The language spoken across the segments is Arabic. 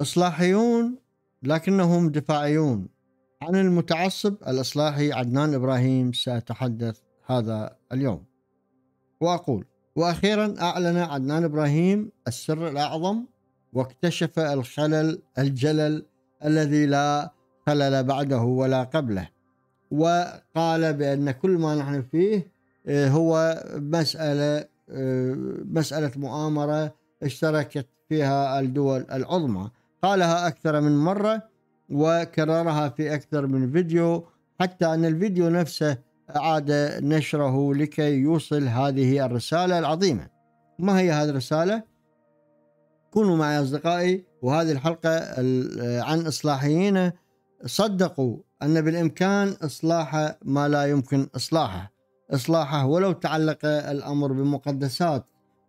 إصلاحيون لكنهم دفاعيون عن المتعصب الإصلاحي عدنان إبراهيم سأتحدث هذا اليوم وأقول وأخيرا أعلن عدنان إبراهيم السر الأعظم واكتشف الخلل الجلل الذي لا خلل بعده ولا قبله وقال بأن كل ما نحن فيه آه، هو مسألة آه، مسألة مؤامرة اشتركت فيها الدول العظمى قالها أكثر من مرة وكررها في أكثر من فيديو حتى أن الفيديو نفسه أعاد نشره لكي يوصل هذه الرسالة العظيمة ما هي هذه الرسالة؟ كونوا معي أصدقائي وهذه الحلقة عن إصلاحيين صدقوا أن بالإمكان إصلاح ما لا يمكن إصلاحه إصلاحه ولو تعلق الأمر بمقدسات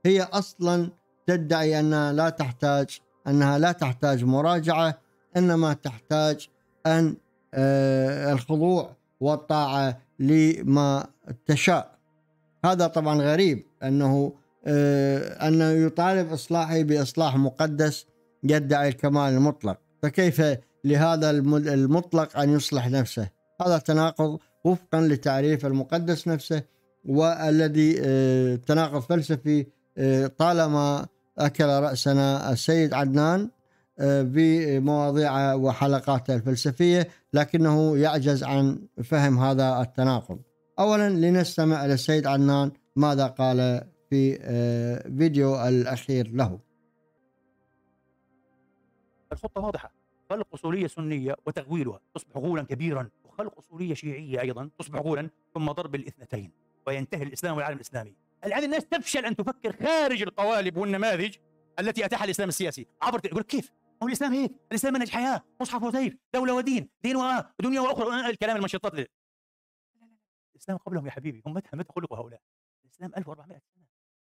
هي أصلا تدعي أنها لا تحتاج أنها لا تحتاج مراجعة إنما تحتاج أن آه، الخضوع والطاعة لما تشاء هذا طبعا غريب أنه آه، أنه يطالب إصلاحي بإصلاح مقدس يدعي الكمال المطلق فكيف لهذا المطلق أن يصلح نفسه هذا تناقض وفقا لتعريف المقدس نفسه والذي آه، تناقض فلسفي طالما أكل رأسنا السيد عدنان بمواضيع آه، وحلقاته الفلسفية لكنه يعجز عن فهم هذا التناقض أولا لنستمع إلى السيد عدنان ماذا قال في آه، فيديو الأخير له الخطة واضحة خلق أصولية سنية وتغويلها تصبح غولا كبيرا وخلق أصولية شيعية أيضا تصبح غولا ثم ضرب الاثنتين وينتهي الإسلام والعالم الإسلامي الآن الناس تفشل أن تفكر خارج القوالب والنماذج التي أتاحها الإسلام السياسي عبر يقول كيف؟ هو الإسلام هيك، الإسلام منهج حياة، مصحف وزير، دولة ودين، دين ودنيا وأخرى آه، الكلام المنشطات لا الإسلام قبلهم يا حبيبي متى متى خلقوا هؤلاء؟ الإسلام 1400 سنة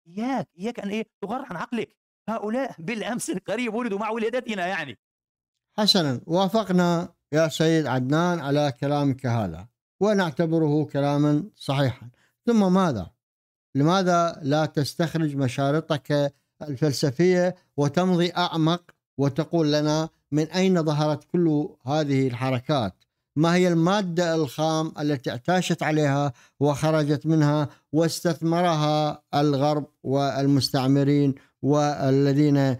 إياك إياك أن إيه تغر عن عقلك هؤلاء بالأمس القريب ولدوا مع ولادتنا يعني حسنا وافقنا يا سيد عدنان على كلامك هذا ونعتبره كلاما صحيحا ثم ماذا لماذا لا تستخرج مشارطك الفلسفيه وتمضي اعمق وتقول لنا من اين ظهرت كل هذه الحركات؟ ما هي الماده الخام التي اعتاشت عليها وخرجت منها واستثمرها الغرب والمستعمرين والذين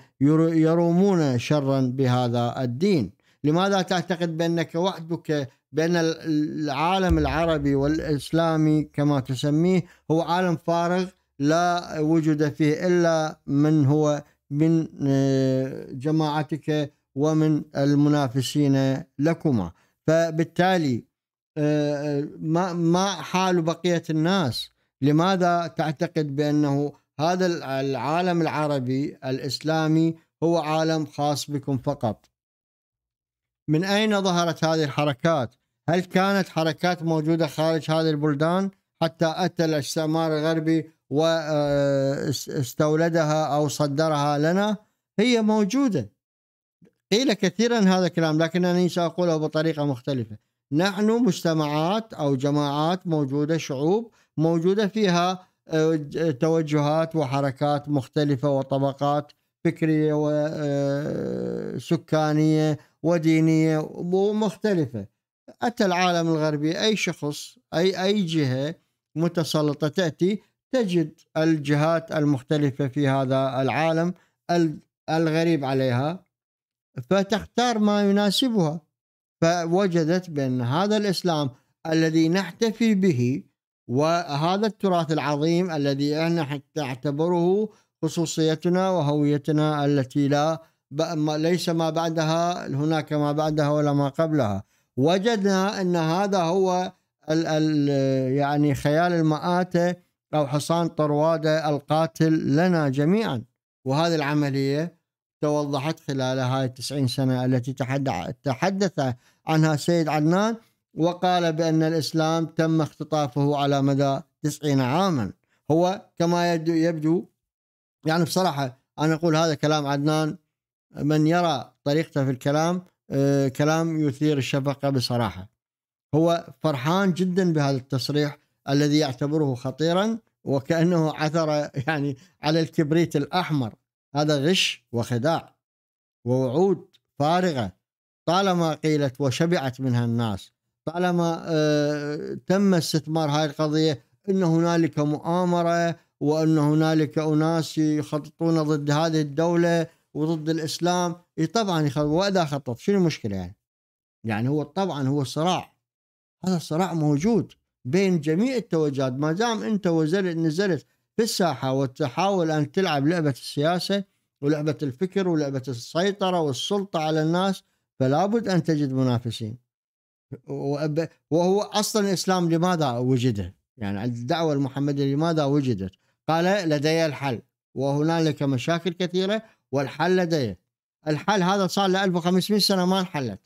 يرومون شرا بهذا الدين؟ لماذا تعتقد بانك وحدك بأن العالم العربي والإسلامي كما تسميه هو عالم فارغ لا وجود فيه إلا من هو من آه، جماعتك ومن المنافسين لكما فبالتالي آه، آه، ما ما حال بقية الناس لماذا تعتقد بأنه هذا العالم العربي الإسلامي هو عالم خاص بكم فقط من أين ظهرت هذه الحركات هل كانت حركات موجودة خارج هذه البلدان حتى أتى الاستعمار الغربي واستولدها آه، أو صدرها لنا هي موجودة قيل كثيرا هذا الكلام لكنني سأقوله بطريقة مختلفة نحن مجتمعات أو جماعات موجودة شعوب موجودة فيها آه، توجهات وحركات مختلفة وطبقات فكرية وسكانية آه، ودينية ومختلفة أتى العالم الغربي أي شخص أي أي جهة متسلطة تأتي تجد الجهات المختلفة في هذا العالم الغريب عليها فتختار ما يناسبها فوجدت بأن هذا الإسلام الذي نحتفي به وهذا التراث العظيم الذي احنا نعتبره خصوصيتنا وهويتنا التي لا ليس ما بعدها هناك ما بعدها ولا ما قبلها وجدنا ان هذا هو ال ال يعني خيال المآتة او حصان طروادة القاتل لنا جميعا وهذه العملية توضحت خلال هاي التسعين سنة التي تحدث عنها السيد عدنان وقال بأن الإسلام تم اختطافه على مدى تسعين عاما هو كما يبدو يعني بصراحة أنا أقول هذا كلام عدنان من يرى طريقته في الكلام آه، كلام يثير الشفقة بصراحة هو فرحان جدا بهذا التصريح الذي يعتبره خطيرا وكأنه عثر يعني على الكبريت الأحمر هذا غش وخداع ووعود فارغة طالما قيلت وشبعت منها الناس طالما آه، تم استثمار هذه القضية أن هنالك مؤامرة وأن هنالك أناس يخططون ضد هذه الدولة وضد الاسلام اي طبعا واذا خطط شنو المشكله يعني؟ يعني هو طبعا هو صراع هذا الصراع موجود بين جميع التوجهات ما دام انت وزلت نزلت في الساحه وتحاول ان تلعب لعبه السياسه ولعبه الفكر ولعبه السيطره والسلطه على الناس فلا بد ان تجد منافسين وهو اصلا الاسلام لماذا وجد يعني الدعوه المحمديه لماذا وجدت؟ قال لدي الحل وهنالك مشاكل كثيره والحل لديه الحل هذا صار له 1500 سنه ما انحلت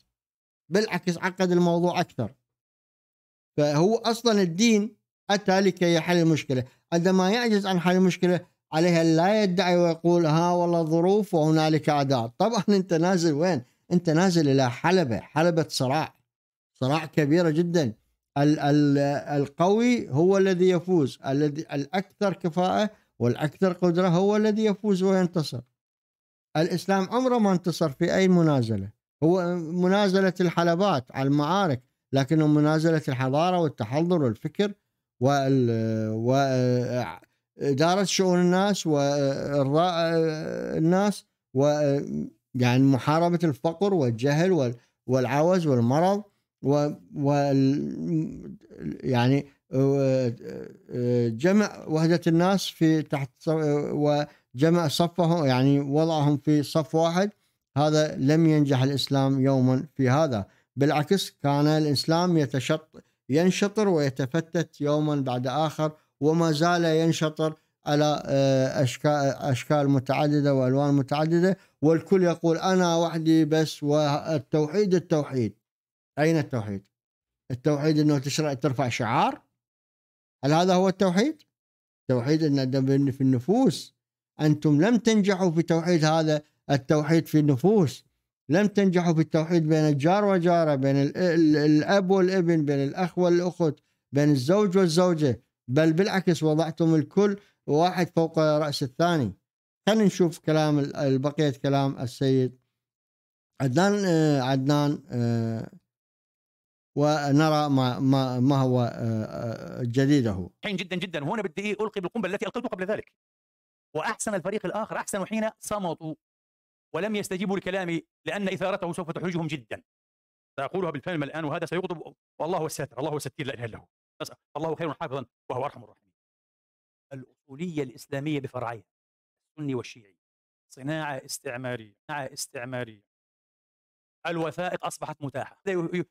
بالعكس عقد الموضوع اكثر فهو اصلا الدين اتى لكي يحل المشكله عندما يعجز عن حل المشكله عليه لا يدعي ويقول ها والله ظروف وهنالك اعداء طبعا انت نازل وين انت نازل الى حلبه حلبه صراع صراع كبيره جدا ال ال القوي هو الذي يفوز الذي الاكثر كفاءه والاكثر قدره هو الذي يفوز وينتصر الإسلام عمره ما انتصر في أي منازلة هو منازلة الحلبات على المعارك لكنه منازلة الحضارة والتحضر والفكر وإدارة شؤون الناس وإرضاء الناس و يعني محاربة الفقر والجهل والعوز والمرض و, يعني و يعني جمع وحدة الناس في تحت و جمع صفهم يعني وضعهم في صف واحد هذا لم ينجح الإسلام يوما في هذا بالعكس كان الإسلام يتشط ينشطر ويتفتت يوما بعد آخر وما زال ينشطر على آه، أشكال, أشكال متعددة وألوان متعددة والكل يقول أنا وحدي بس والتوحيد التوحيد أين التوحيد؟ التوحيد أنه تشرع ترفع شعار هل هذا هو التوحيد؟ التوحيد توحيد في النفوس أنتم لم تنجحوا في توحيد هذا التوحيد في النفوس لم تنجحوا في التوحيد بين الجار وجاره بين الاب والابن بين الاخ والاخت بين الزوج والزوجه بل بالعكس وضعتم الكل واحد فوق راس الثاني خلينا نشوف كلام بقيه كلام السيد عدنان آه، عدنان آه، ونرى ما ما ما هو آه، جديده حين جدا جدا وهنا بدي إيه القي بالقنبله التي القيته قبل ذلك وأحسن الفريق الآخر أحسن حين صمتوا ولم يستجيبوا لكلامي لأن إثارته سوف تحرجهم جدا سأقولها بالفهم الآن وهذا سيغضب والله الساتر الله الستير لا إله إلا هو نسأل الله خير حافظا وهو أرحم الراحمين الأصولية الإسلامية بفرعيها السني والشيعي صناعة استعمارية صناعة استعمارية الوثائق أصبحت متاحة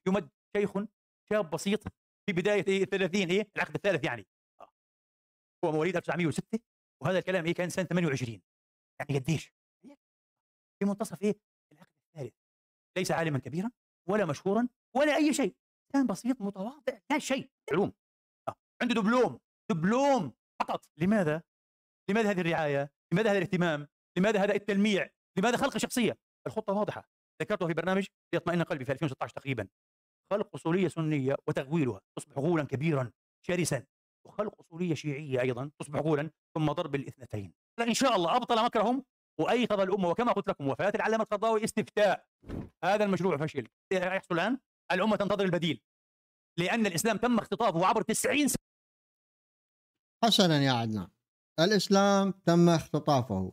يمد شيخ شاب بسيط في بداية 30 إيه العقد الثالث يعني آه. هو مواليد 1906 وهذا الكلام ايه كان سنه 28 يعني قديش؟ في منتصف ايه؟ العقد الثالث ليس عالما كبيرا ولا مشهورا ولا اي شيء كان بسيط متواضع لا شيء علوم آه. عنده دبلوم دبلوم فقط لماذا؟ لماذا هذه الرعايه؟ لماذا هذا الاهتمام؟ لماذا هذا التلميع؟ لماذا خلق شخصيه؟ الخطه واضحه ذكرتها في برنامج ليطمئن قلبي في 2016 تقريبا خلق اصوليه سنيه وتغويلها تصبح غولا كبيرا شرسا وخلق أصولية شيعية أيضا تصبح غولا ثم ضرب الاثنتين إن شاء الله أبطل مكرهم وأيقظ الأمة وكما قلت لكم وفاة العلامة القرضاوي استفتاء هذا المشروع فشل يحصل الآن الأمة تنتظر البديل لأن الإسلام تم اختطافه عبر 90 سنة حسنا يا عدنان الإسلام تم اختطافه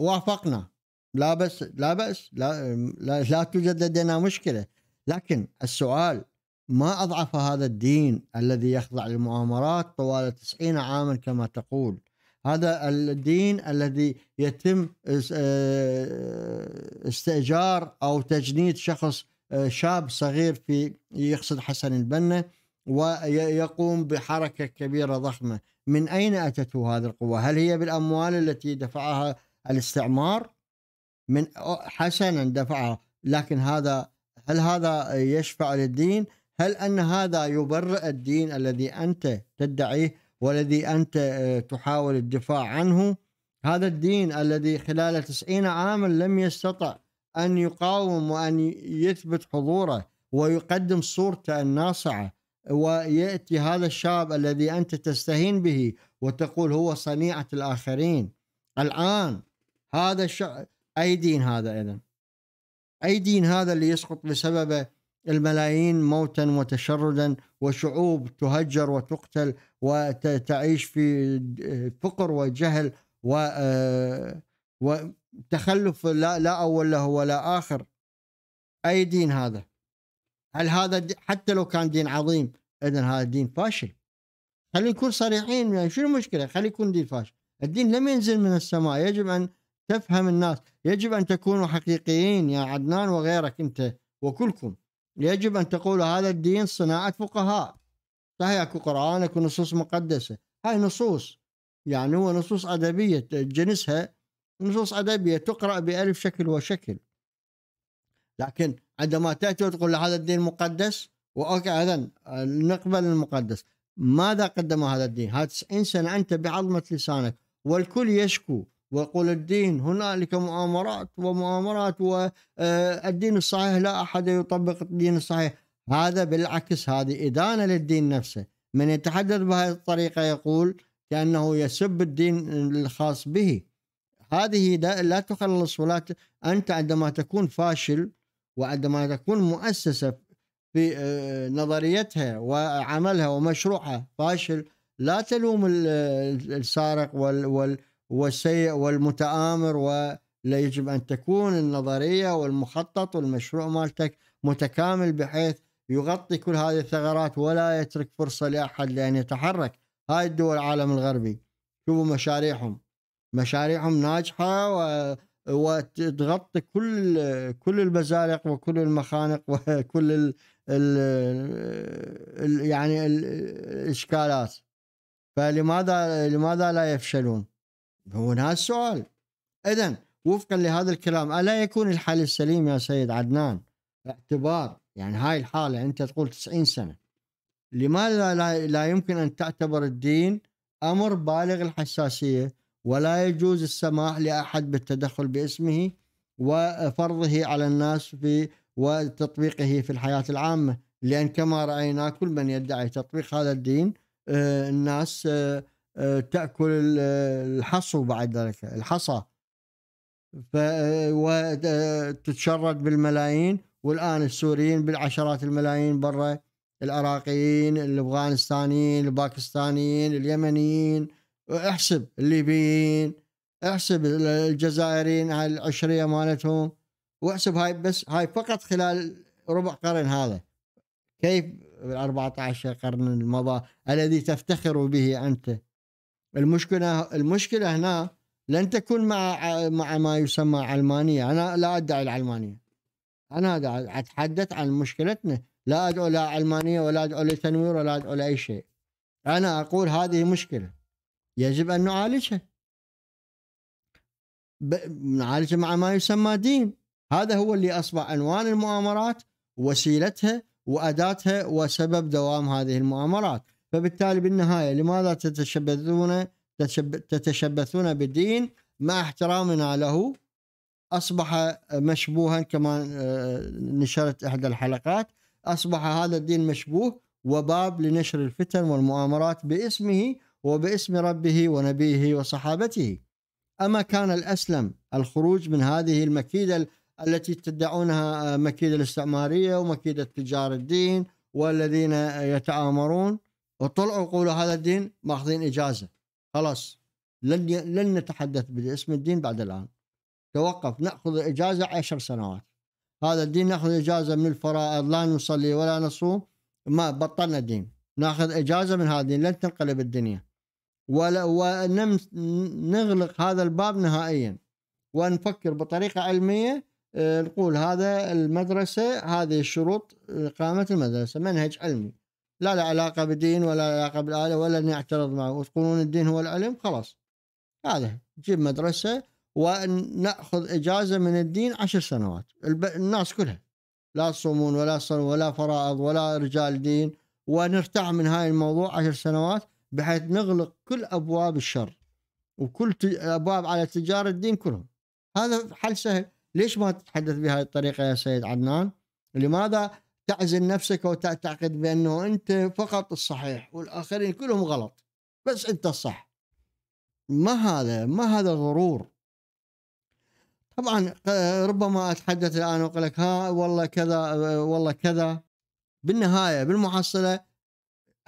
وافقنا لا بس لا بأس لا, لا, لا توجد لدينا مشكلة لكن السؤال ما أضعف هذا الدين الذي يخضع للمؤامرات طوال تسعين عاما كما تقول هذا الدين الذي يتم آه، استئجار أو تجنيد شخص آه، شاب صغير في يقصد حسن البنا ويقوم بحركة كبيرة ضخمة من أين أتته هذه القوة هل هي بالأموال التي دفعها الاستعمار من حسنا دفعها لكن هذا هل هذا يشفع للدين هل أن هذا يبرئ الدين الذي أنت تدعيه والذي أنت آه، تحاول الدفاع عنه هذا الدين الذي خلال تسعين عاما لم يستطع أن يقاوم وأن يثبت حضوره ويقدم صورته الناصعة ويأتي هذا الشاب الذي أنت تستهين به وتقول هو صنيعة الآخرين الآن هذا الشعب أي دين هذا إذن أي دين هذا اللي يسقط بسببه الملايين موتا وتشردا وشعوب تهجر وتقتل وتعيش في فقر وجهل و آه، وتخلف لا لا اول له ولا اخر اي دين هذا هل هذا حتى لو كان دين عظيم اذا هذا دين فاشل خلينا نكون صريحين يعني شنو المشكله خلي يكون دين فاشل الدين لم ينزل من السماء يجب ان تفهم الناس يجب ان تكونوا حقيقيين يا عدنان وغيرك انت وكلكم يجب أن تقول هذا الدين صناعة فقهاء صحيح أكو قرآن أكو نصوص مقدسة هاي نصوص يعني هو نصوص أدبية جنسها نصوص أدبية تقرأ بألف شكل وشكل لكن عندما تأتي وتقول هذا الدين مقدس وأوكي إذا نقبل المقدس ماذا قدم هذا الدين؟ هذا 90 سنة أنت بعظمة لسانك والكل يشكو ويقول الدين هنالك مؤامرات ومؤامرات والدين آه، الصحيح لا أحد يطبق الدين الصحيح هذا بالعكس هذه إدانة للدين نفسه من يتحدث بهذه الطريقة يقول كأنه يسب الدين الخاص به هذه لا تخلص ولا أنت عندما تكون فاشل وعندما تكون مؤسسة في آه، نظريتها وعملها ومشروعها فاشل لا تلوم السارق وال, وال والسيء والمتآمر ولا يجب أن تكون النظرية والمخطط والمشروع مالتك متكامل بحيث يغطي كل هذه الثغرات ولا يترك فرصة لأحد لأن يتحرك هاي الدول العالم الغربي شوفوا مشاريعهم مشاريعهم ناجحة و... وتغطي كل كل البزالق وكل المخانق وكل ال... ال... ال... يعني الإشكالات فلماذا لماذا لا يفشلون؟ هو هذا السؤال اذا وفقا لهذا الكلام الا يكون الحل السليم يا سيد عدنان اعتبار يعني هاي الحاله انت تقول 90 سنه لماذا لا, لا يمكن ان تعتبر الدين امر بالغ الحساسيه ولا يجوز السماح لاحد بالتدخل باسمه وفرضه على الناس في وتطبيقه في الحياه العامه لان كما راينا كل من يدعي تطبيق هذا الدين آه، الناس آه، آه، تاكل الحصو بعد ذلك الحصى ف وتتشرد بالملايين والان السوريين بالعشرات الملايين برا العراقيين الافغانستانيين الباكستانيين اليمنيين احسب الليبيين احسب الجزائريين هاي العشريه مالتهم واحسب هاي بس هاي فقط خلال ربع قرن هذا كيف بال 14 قرن المضى الذي تفتخر به انت المشكله المشكله هنا لن تكون مع مع ما يسمى علمانيه، انا لا ادعي العلمانيه. انا اتحدث عن مشكلتنا، لا ادعو لا علمانيه ولا ادعو لتنوير ولا ادعو لاي شيء. انا اقول هذه مشكله يجب ان نعالجها. نعالجها مع ما يسمى دين، هذا هو اللي اصبح عنوان المؤامرات وسيلتها واداتها وسبب دوام هذه المؤامرات. فبالتالي بالنهاية لماذا تتشبثون تتشبثون بالدين مع احترامنا له أصبح مشبوها كما آه، نشرت إحدى الحلقات أصبح هذا الدين مشبوه وباب لنشر الفتن والمؤامرات باسمه وباسم ربه ونبيه وصحابته أما كان الأسلم الخروج من هذه المكيدة التي تدعونها آه، مكيدة الاستعمارية ومكيدة تجار الدين والذين يتآمرون وطلعوا قولوا هذا الدين ماخذين اجازه خلاص لن ي... لن نتحدث باسم الدين بعد الان توقف ناخذ اجازه عشر سنوات هذا الدين ناخذ اجازه من الفرائض لا نصلي ولا نصوم ما بطلنا دين ناخذ اجازه من هذا الدين لن تنقلب الدنيا ولا نغلق هذا الباب نهائيا ونفكر بطريقه علميه آه، نقول هذا المدرسه هذه الشروط اقامه آه، المدرسه منهج علمي لا لا علاقة بدين ولا علاقة بالآلة ولا نعترض معه وتقولون الدين هو العلم خلاص هذا جيب مدرسة ونأخذ إجازة من الدين عشر سنوات الناس كلها لا تصومون ولا صلوا ولا فرائض ولا رجال دين ونرتاح من هاي الموضوع عشر سنوات بحيث نغلق كل أبواب الشر وكل أبواب على تجارة الدين كلهم هذا حل سهل ليش ما تتحدث بهذه الطريقة يا سيد عدنان لماذا تعزل نفسك وتعتقد بانه انت فقط الصحيح والاخرين كلهم غلط بس انت الصح ما هذا ما هذا الغرور طبعا آه، ربما اتحدث الان واقول لك ها والله كذا آه، والله كذا بالنهايه بالمحصله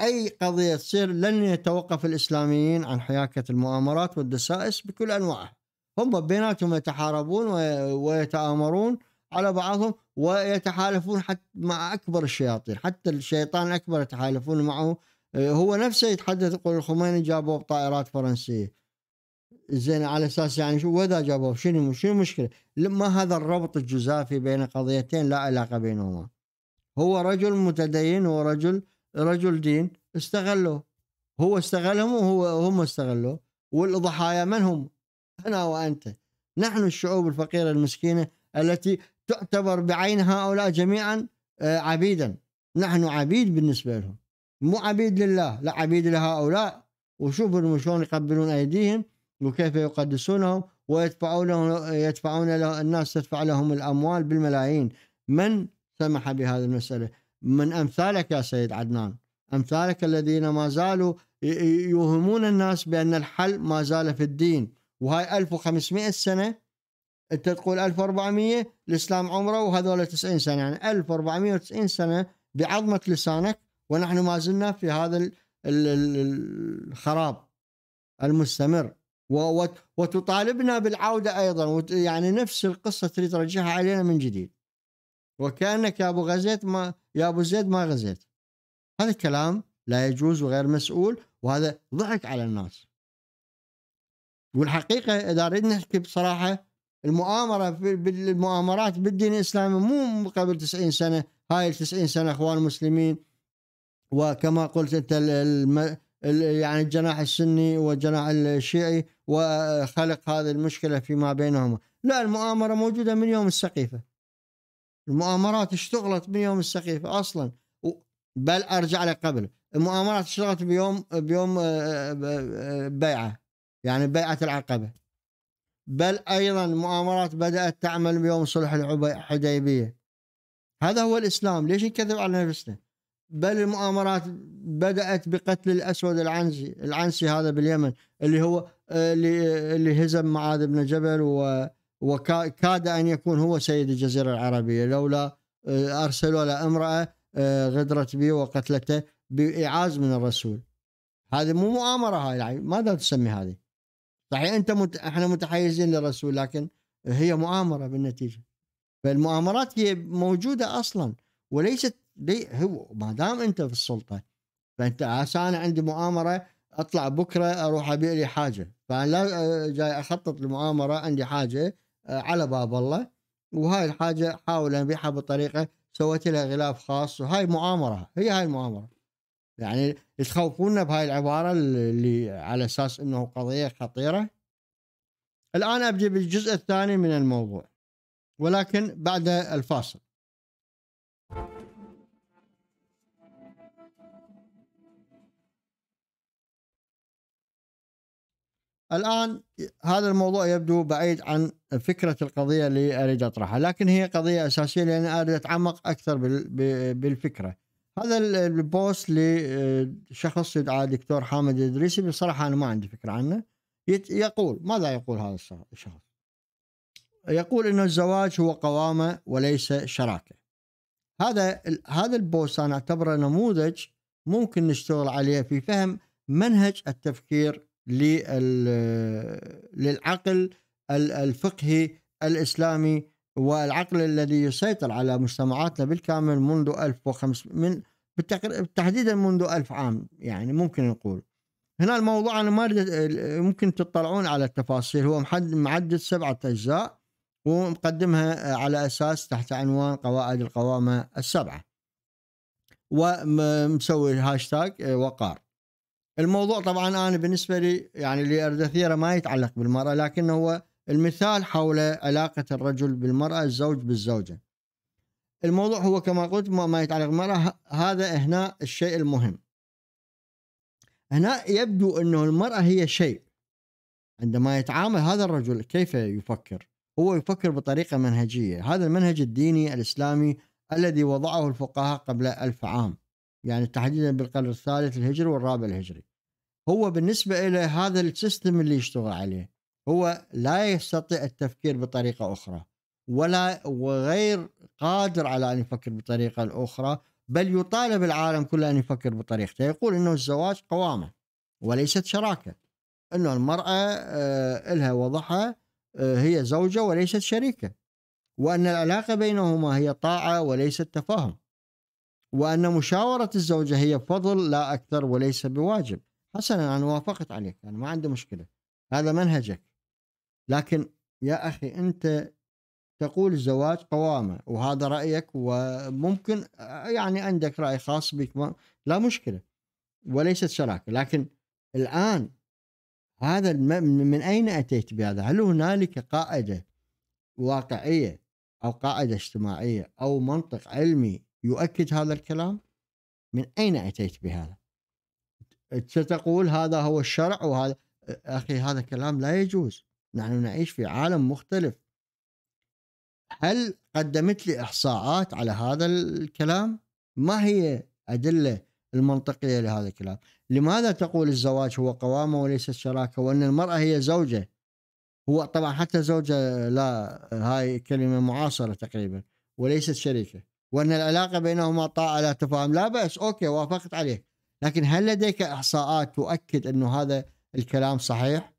اي قضيه تصير لن يتوقف الاسلاميين عن حياكه المؤامرات والدسائس بكل انواعها هم بيناتهم يتحاربون ويتآمرون على بعضهم ويتحالفون حتى مع أكبر الشياطين حتى الشيطان الأكبر يتحالفون معه آه، هو نفسه يتحدث يقول الخميني جابوه بطائرات فرنسية زين على اساس يعني شو واذا جابوه شنو شنو المشكله؟ ما هذا الربط الجزافي بين قضيتين لا علاقه بينهما. هو رجل متدين ورجل رجل رجل دين استغلوه هو استغلهم وهو هم استغلوه والضحايا من هم؟ انا وانت نحن الشعوب الفقيره المسكينه التي تعتبر بعين هؤلاء جميعا آه، عبيدا نحن عبيد بالنسبة لهم مو عبيد لله لا عبيد لهؤلاء وشوفوا شلون يقبلون أيديهم وكيف يقدسونهم ويدفعون يدفعون له الناس تدفع لهم الأموال بالملايين من سمح بهذه المسألة من أمثالك يا سيد عدنان أمثالك الذين ما زالوا يوهمون الناس بأن الحل ما زال في الدين وهاي 1500 سنة انت تقول 1400 الاسلام عمره وهذول 90 سنه يعني 1490 سنه بعظمه لسانك ونحن ما زلنا في هذا الخراب المستمر وتطالبنا بالعوده ايضا يعني نفس القصه تريد ترجعها علينا من جديد وكانك يا ابو غزيت ما يا ابو زيد ما غزيت هذا الكلام لا يجوز وغير مسؤول وهذا ضحك على الناس والحقيقه اذا اريد نحكي بصراحه المؤامره بالمؤامرات بالدين الاسلامي مو قبل 90 سنه هاي ال 90 سنه اخوان المسلمين وكما قلت انت الم... يعني الجناح السني والجناح الشيعي وخلق هذه المشكله فيما بينهما لا المؤامره موجوده من يوم السقيفه المؤامرات اشتغلت من يوم السقيفه اصلا بل ارجع لك قبل المؤامرات اشتغلت بيوم بيوم آه، آه، آه، بيعه يعني بيعه العقبه بل أيضا مؤامرات بدأت تعمل بيوم صلح الحديبية هذا هو الإسلام ليش نكذب على نفسنا بل المؤامرات بدأت بقتل الأسود العنزي العنسي هذا باليمن اللي هو اللي, اللي هزم معاذ بن جبل و وكاد أن يكون هو سيد الجزيرة العربية لولا أرسلوا له امرأة غدرت به وقتلته بإعاز من الرسول هذه مو مؤامرة هاي ماذا تسمي هذه صحيح انت مت... احنا متحيزين للرسول لكن هي مؤامره بالنتيجه فالمؤامرات هي موجوده اصلا وليست لي هو ما دام انت في السلطه فانت انا عندي مؤامره اطلع بكره اروح ابيع لي حاجه فانا لا آه، جاي اخطط لمؤامره عندي حاجه آه، على باب الله وهاي الحاجه حاول ابيعها بطريقه سويت لها غلاف خاص وهاي مؤامره هي هاي المؤامره يعني تخوفونا بهاي العباره اللي على اساس انه قضيه خطيره الان ابدي بالجزء الثاني من الموضوع ولكن بعد الفاصل الآن هذا الموضوع يبدو بعيد عن فكرة القضية اللي أريد أطرحها لكن هي قضية أساسية لأن أريد أتعمق أكثر بالفكرة هذا البوست لشخص يدعى دكتور حامد الإدريسي بصراحة أنا ما عندي فكرة عنه يقول ماذا يقول هذا الشخص يقول أن الزواج هو قوامة وليس شراكة هذا هذا البوست أنا أعتبره نموذج ممكن نشتغل عليه في فهم منهج التفكير للعقل الفقهي الإسلامي والعقل الذي يسيطر على مجتمعاتنا بالكامل منذ 1500 من تحديدا منذ ألف عام يعني ممكن نقول هنا الموضوع أنا ما ممكن تطلعون على التفاصيل هو معدد سبعة أجزاء ومقدمها على أساس تحت عنوان قواعد القوامة السبعة ومسوي هاشتاج آه، وقار الموضوع طبعا أنا بالنسبة لي يعني اللي ما يتعلق بالمرأة لكنه هو المثال حول علاقة الرجل بالمرأة الزوج بالزوجة الموضوع هو كما قلت ما يتعلق بالمرأة هذا هنا الشيء المهم هنا يبدو أنه المرأة هي شيء عندما يتعامل هذا الرجل كيف يفكر هو يفكر بطريقة منهجية هذا المنهج الديني الإسلامي الذي وضعه الفقهاء قبل ألف عام يعني تحديدا بالقرن الثالث الهجري والرابع الهجري هو بالنسبة إلى هذا السيستم اللي يشتغل عليه هو لا يستطيع التفكير بطريقه اخرى ولا وغير قادر على ان يفكر بطريقه اخرى بل يطالب العالم كله ان يفكر بطريقته يقول انه الزواج قوامه وليست شراكه انه المراه آه، لها وضعها آه، هي زوجه وليست شريكه وان العلاقه بينهما هي طاعه وليست تفاهم وان مشاوره الزوجه هي فضل لا اكثر وليس بواجب حسنا انا وافقت عليك انا ما عندي مشكله هذا منهجك لكن يا اخي انت تقول الزواج قوامه وهذا رايك وممكن يعني عندك راي خاص بك لا مشكله وليست شراكه لكن الان هذا من اين اتيت بهذا؟ هل هنالك قاعده واقعيه او قاعده اجتماعيه او منطق علمي يؤكد هذا الكلام؟ من اين اتيت بهذا؟ ستقول هذا هو الشرع وهذا اخي هذا كلام لا يجوز نحن نعيش في عالم مختلف هل قدمت لي احصاءات على هذا الكلام؟ ما هي ادله المنطقيه لهذا الكلام؟ لماذا تقول الزواج هو قوامه وليس الشراكه وان المراه هي زوجه؟ هو طبعا حتى زوجه لا هاي كلمه معاصره تقريبا وليست شريكه وان العلاقه بينهما طاعه لا تفاهم لا باس اوكي وافقت عليه لكن هل لديك احصاءات تؤكد انه هذا الكلام صحيح؟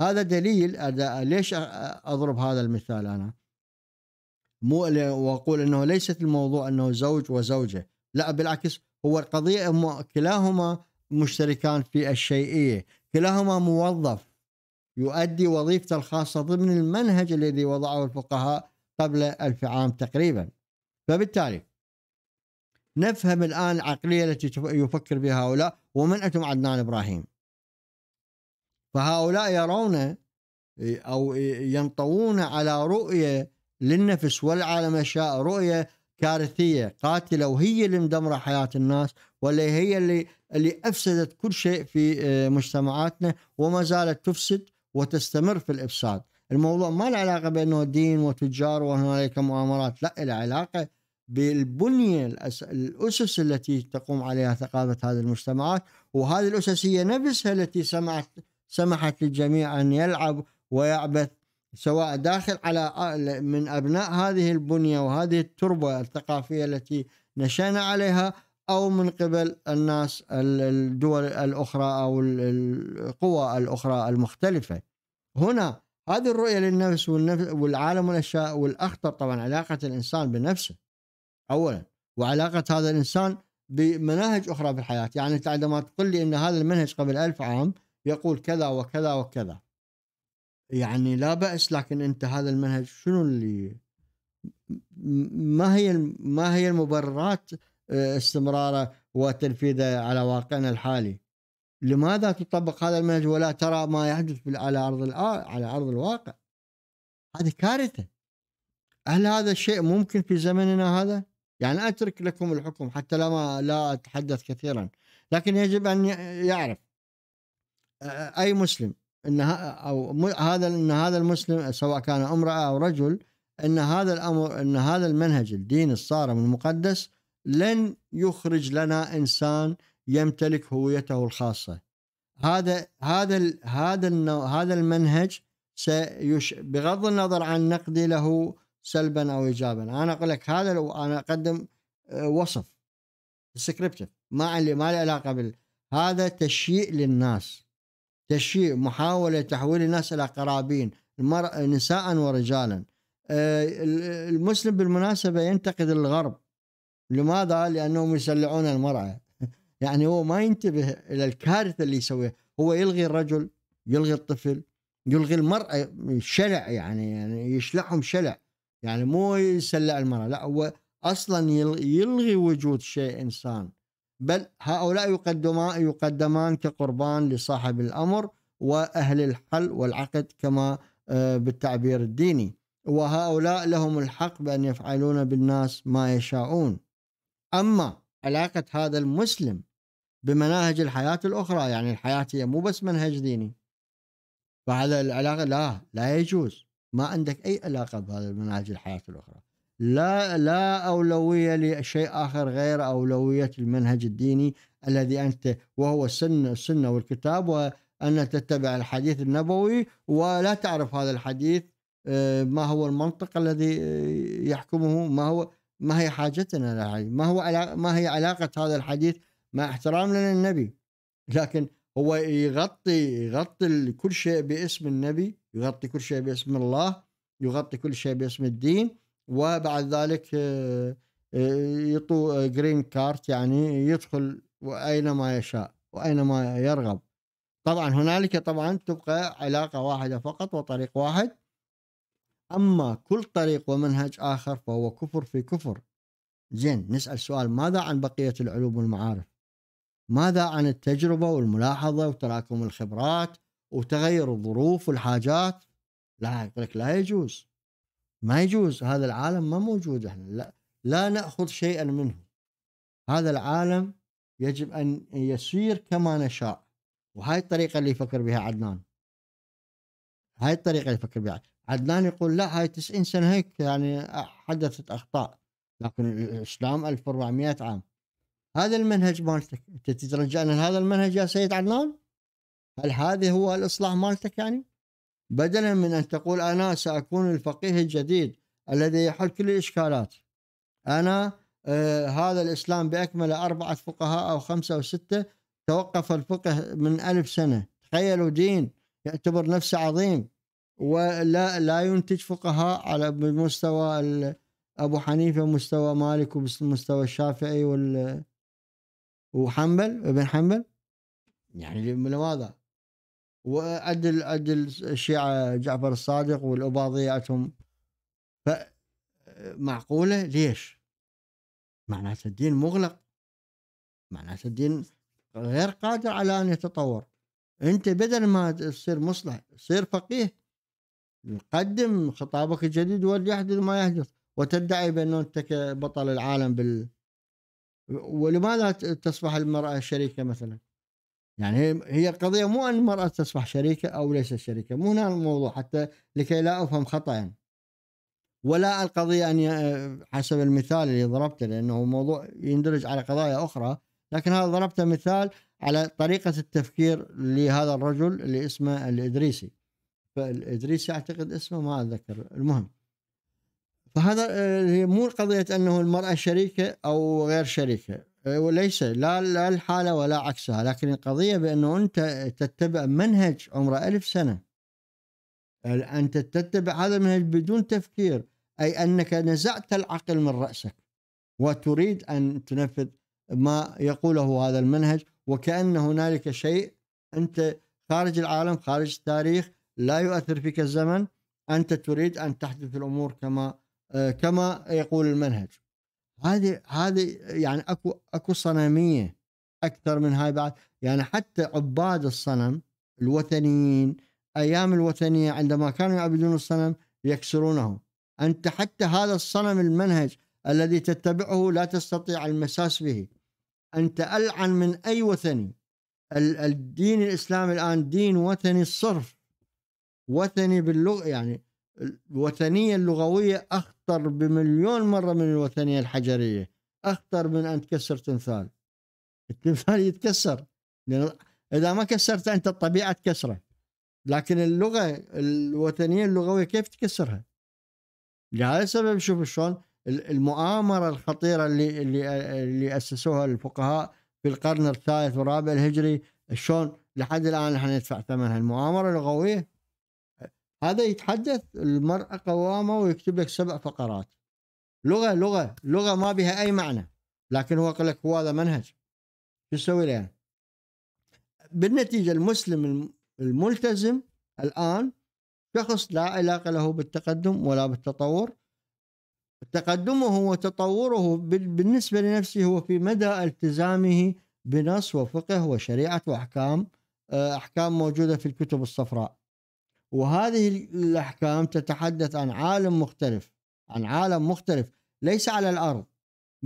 هذا دليل ليش اضرب هذا المثال انا؟ مو واقول انه ليست الموضوع انه زوج وزوجه، لا بالعكس هو القضيه كلاهما مشتركان في الشيئيه، كلاهما موظف يؤدي وظيفته الخاصه ضمن المنهج الذي وضعه الفقهاء قبل ألف عام تقريبا فبالتالي نفهم الآن العقلية التي يفكر بها هؤلاء ومن أتم عدنان إبراهيم فهؤلاء يرون أو ينطوون على رؤية للنفس والعالم الشاء رؤية كارثية قاتلة وهي اللي مدمرة حياة الناس واللي هي اللي اللي أفسدت كل شيء في آه، مجتمعاتنا وما زالت تفسد وتستمر في الإفساد الموضوع ما له علاقة بأنه دين وتجار وهنالك مؤامرات لا له علاقة بالبنية الأسس التي تقوم عليها ثقافة هذه المجتمعات وهذه الأسس هي نفسها التي سمعت سمحت للجميع أن يلعب ويعبث سواء داخل على من أبناء هذه البنية وهذه التربة الثقافية التي نشأنا عليها أو من قبل الناس الدول الأخرى أو القوى الأخرى المختلفة هنا هذه الرؤية للنفس والعالم والأشياء والأخطر طبعا علاقة الإنسان بنفسه أولا وعلاقة هذا الإنسان بمناهج أخرى بالحياة يعني أنت عندما تقول لي أن هذا المنهج قبل ألف عام يقول كذا وكذا وكذا يعني لا بأس لكن أنت هذا المنهج شنو اللي ما هي ما هي المبررات آه، استمراره وتنفيذه على واقعنا الحالي لماذا تطبق هذا المنهج ولا ترى ما يحدث على ارض آه، على ارض الواقع هذه كارثه هل هذا الشيء ممكن في زمننا هذا يعني اترك لكم الحكم حتى لا ما لا اتحدث كثيرا لكن يجب ان يعرف آه، اي مسلم ان او هذا ان هذا المسلم سواء كان امراه او رجل ان هذا الامر ان هذا المنهج الدين الصارم المقدس لن يخرج لنا انسان يمتلك هويته الخاصه هذا هذا هذا هذا المنهج سيش بغض النظر عن نقدي له سلبا او ايجابا انا اقول لك هذا لو انا اقدم آه، وصف ما لي ما لي علاقه بال هذا تشييء للناس تشيء محاولة تحويل الناس إلى قرابين المرأة نساء ورجالا آه، المسلم بالمناسبة ينتقد الغرب لماذا؟ لأنهم يسلعون المرأة يعني هو ما ينتبه إلى الكارثة اللي يسويها هو يلغي الرجل يلغي الطفل يلغي المرأة شلع يعني يعني يشلعهم شلع يعني مو يسلع المرأة لا هو أصلا يلغي وجود شيء إنسان بل هؤلاء يقدمان يقدمان كقربان لصاحب الامر واهل الحل والعقد كما آه، بالتعبير الديني وهؤلاء لهم الحق بان يفعلون بالناس ما يشاءون اما علاقه هذا المسلم بمناهج الحياه الاخرى يعني الحياه هي مو بس منهج ديني فهذا العلاقه لا لا يجوز ما عندك اي علاقه بهذا المناهج الحياه الاخرى لا لا أولوية لشيء آخر غير أولوية المنهج الديني الذي أنت وهو السنة السنة والكتاب وأن تتبع الحديث النبوي ولا تعرف هذا الحديث آه، ما هو المنطق الذي آه، يحكمه ما هو ما هي حاجتنا ما هو ما هي علاقة هذا الحديث مع احترامنا للنبي لكن هو يغطي يغطي كل شيء باسم النبي يغطي كل شيء باسم الله يغطي كل شيء باسم الدين وبعد ذلك آه، آه، يطو جرين آه، كارت يعني يدخل اينما يشاء واينما يرغب طبعا هنالك طبعا تبقى علاقه واحده فقط وطريق واحد اما كل طريق ومنهج اخر فهو كفر في كفر زين نسال سؤال ماذا عن بقيه العلوم والمعارف ماذا عن التجربه والملاحظه وتراكم الخبرات وتغير الظروف والحاجات لا يقول لك لا يجوز ما يجوز هذا العالم ما موجود احنا لا لا ناخذ شيئا منه هذا العالم يجب ان يسير كما نشاء وهاي الطريقه اللي يفكر بها عدنان هاي الطريقه اللي يفكر بها عدنان يقول لا هاي 90 سنه هيك يعني حدثت اخطاء لكن الاسلام 1400 عام هذا المنهج مالتك انت تترجعنا لهذا المنهج يا سيد عدنان هل هذا هو الاصلاح مالتك يعني بدلا من أن تقول أنا سأكون الفقيه الجديد الذي يحل كل الإشكالات أنا آه هذا الإسلام بأكمله أربعة فقهاء أو خمسة أو ستة توقف الفقه من ألف سنة تخيلوا دين يعتبر نفسه عظيم ولا لا ينتج فقهاء على مستوى أبو حنيفة مستوى مالك ومستوى الشافعي وال وحنبل ابن حنبل يعني لماذا؟ وعدل عدل الشيعة جعفر الصادق والأباضياتهم فمعقولة ليش معناته الدين مغلق معناته الدين غير قادر على أن يتطور أنت بدل ما تصير مصلح تصير فقيه قدم خطابك الجديد وليحدث ما يحدث وتدعي بأنه أنت بطل العالم بال ولماذا تصبح المرأة شريكة مثلا يعني هي هي القضيه مو ان المراه تصبح شريكه او ليست شريكه مو هنا الموضوع حتى لكي لا افهم خطا يعني. ولا القضيه ان حسب المثال اللي ضربته لانه موضوع يندرج على قضايا اخرى لكن هذا ضربته مثال على طريقه التفكير لهذا الرجل اللي اسمه الادريسي. فالادريسي اعتقد اسمه ما اتذكر المهم. فهذا آه، مو قضيه انه المراه شريكه او غير شريكه وليس لا لا الحالة ولا عكسها لكن القضية بأنه أنت تتبع منهج عمره ألف سنة انت تتبع هذا المنهج بدون تفكير أي أنك نزعت العقل من رأسك وتريد أن تنفذ ما يقوله هذا المنهج وكأن هنالك شيء أنت خارج العالم خارج التاريخ لا يؤثر فيك الزمن أنت تريد أن تحدث الأمور كما آه، كما يقول المنهج هذه هذه يعني اكو اكو صنميه اكثر من هاي بعد يعني حتى عباد الصنم الوثنيين ايام الوثنيه عندما كانوا يعبدون الصنم يكسرونه انت حتى هذا الصنم المنهج الذي تتبعه لا تستطيع المساس به انت العن من اي وثني الدين الاسلامي الان دين وثني الصرف وثني باللغه يعني الوثنية اللغوية أخطر بمليون مرة من الوثنية الحجرية أخطر من أن تكسر تمثال التمثال يتكسر لأن إذا ما كسرته أنت الطبيعة تكسره لكن اللغة الوثنية اللغوية كيف تكسرها لهذا السبب شوف شلون المؤامرة الخطيرة اللي اللي اللي أسسوها الفقهاء في القرن الثالث والرابع الهجري شلون لحد الآن نحن ندفع ثمنها المؤامرة اللغوية هذا يتحدث المرأة قوامة ويكتب لك سبع فقرات لغة لغة لغة ما بها أي معنى لكن هو قال لك هو هذا منهج شو تسوي له بالنتيجة المسلم الملتزم الآن شخص لا علاقة له بالتقدم ولا بالتطور تقدمه وتطوره بالنسبة لنفسه هو في مدى التزامه بنص وفقه وشريعة وأحكام آه، أحكام موجودة في الكتب الصفراء وهذه الأحكام تتحدث عن عالم مختلف عن عالم مختلف ليس على الأرض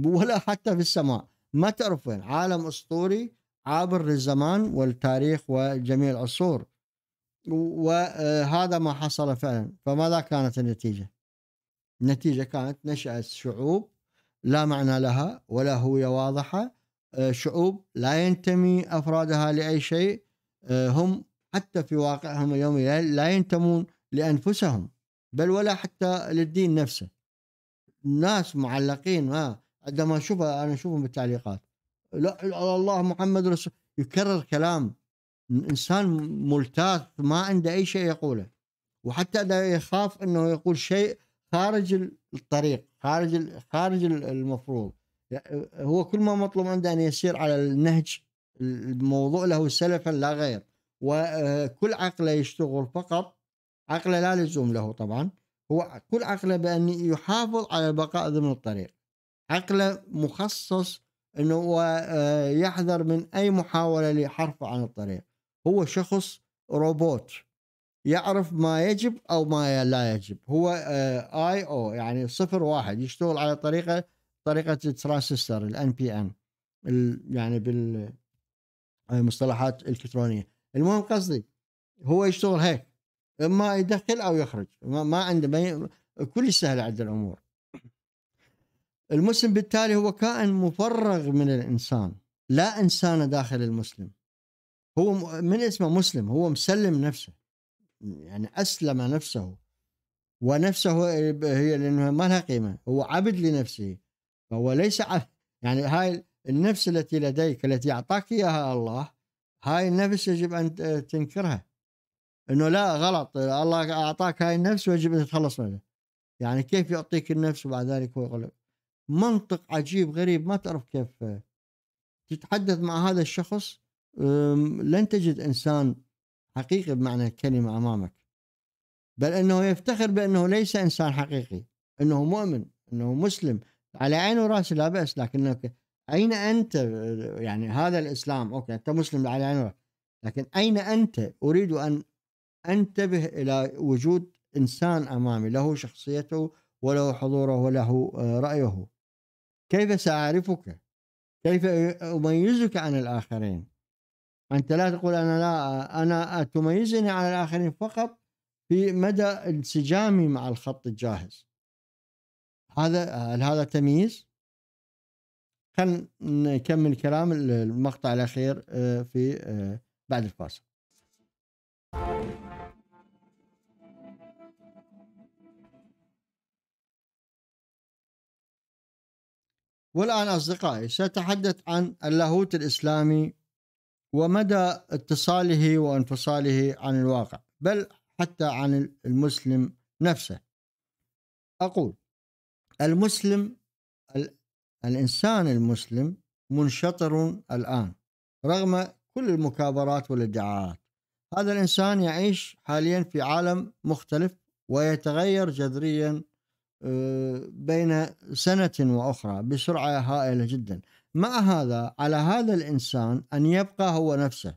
ولا حتى في السماء ما تعرف وين عالم أسطوري عابر للزمان والتاريخ وجميع العصور وهذا ما حصل فعلا فماذا كانت النتيجة النتيجة كانت نشأت شعوب لا معنى لها ولا هوية واضحة آه، شعوب لا ينتمي أفرادها لأي شيء آه، هم حتى في واقعهم اليومي لا ينتمون لأنفسهم بل ولا حتى للدين نفسه ناس معلقين ها عندما اشوفها انا اشوفهم بالتعليقات لا الله محمد رسول يكرر كلام انسان ملتاث ما عنده اي شيء يقوله وحتى اذا يخاف انه يقول شيء خارج الطريق خارج خارج المفروض يعني هو كل ما مطلوب عنده ان يسير على النهج الموضوع له سلفا لا غير وكل عقله يشتغل فقط عقله لا لزوم له طبعا هو كل عقله بأن يحافظ على البقاء ضمن الطريق عقله مخصص أنه آه، يحذر من أي محاولة لحرفه عن الطريق هو شخص روبوت يعرف ما يجب أو ما لا يجب هو آه، آي أو يعني صفر واحد يشتغل على طريقة طريقة الترانسستر الان بي ان يعني بالمصطلحات آه، الإلكترونية المهم قصدي هو يشتغل هيك اما يدخل او يخرج ما, ما عنده بي... كل سهل عند الامور المسلم بالتالي هو كائن مفرغ من الانسان لا انسان داخل المسلم هو من اسمه مسلم هو مسلم نفسه يعني اسلم نفسه ونفسه هي لانه ما لها قيمه هو عبد لنفسه فهو ليس عبد يعني هاي النفس التي لديك التي اعطاك اياها الله هاي النفس يجب ان تنكرها انه لا غلط الله اعطاك هاي النفس ويجب ان تتخلص منها يعني كيف يعطيك النفس وبعد ذلك هو يقول منطق عجيب غريب ما تعرف كيف تتحدث مع هذا الشخص لن تجد انسان حقيقي بمعنى الكلمه امامك بل انه يفتخر بانه ليس انسان حقيقي انه مؤمن انه مسلم على عين وراسي لا باس لكنه أين أنت يعني هذا الإسلام أوكي أنت مسلم على نوع لكن أين أنت أريد أن أنتبه إلى وجود إنسان أمامي له شخصيته وله حضوره وله آه، رأيه كيف سأعرفك كيف أميزك عن الآخرين أنت لا تقول أنا لا أنا تميزني عن الآخرين فقط في مدى انسجامي مع الخط الجاهز هذا هل هذا تمييز؟ خلينا نكمل كلام المقطع الاخير آه، في آه، بعد الفاصل والآن أصدقائي سأتحدث عن اللاهوت الإسلامي ومدى اتصاله وانفصاله عن الواقع بل حتى عن المسلم نفسه أقول المسلم الإنسان المسلم منشطر الآن رغم كل المكابرات والادعاءات هذا الإنسان يعيش حاليا في عالم مختلف ويتغير جذريا آه، بين سنة وأخرى بسرعة هائلة جدا مع هذا على هذا الإنسان أن يبقى هو نفسه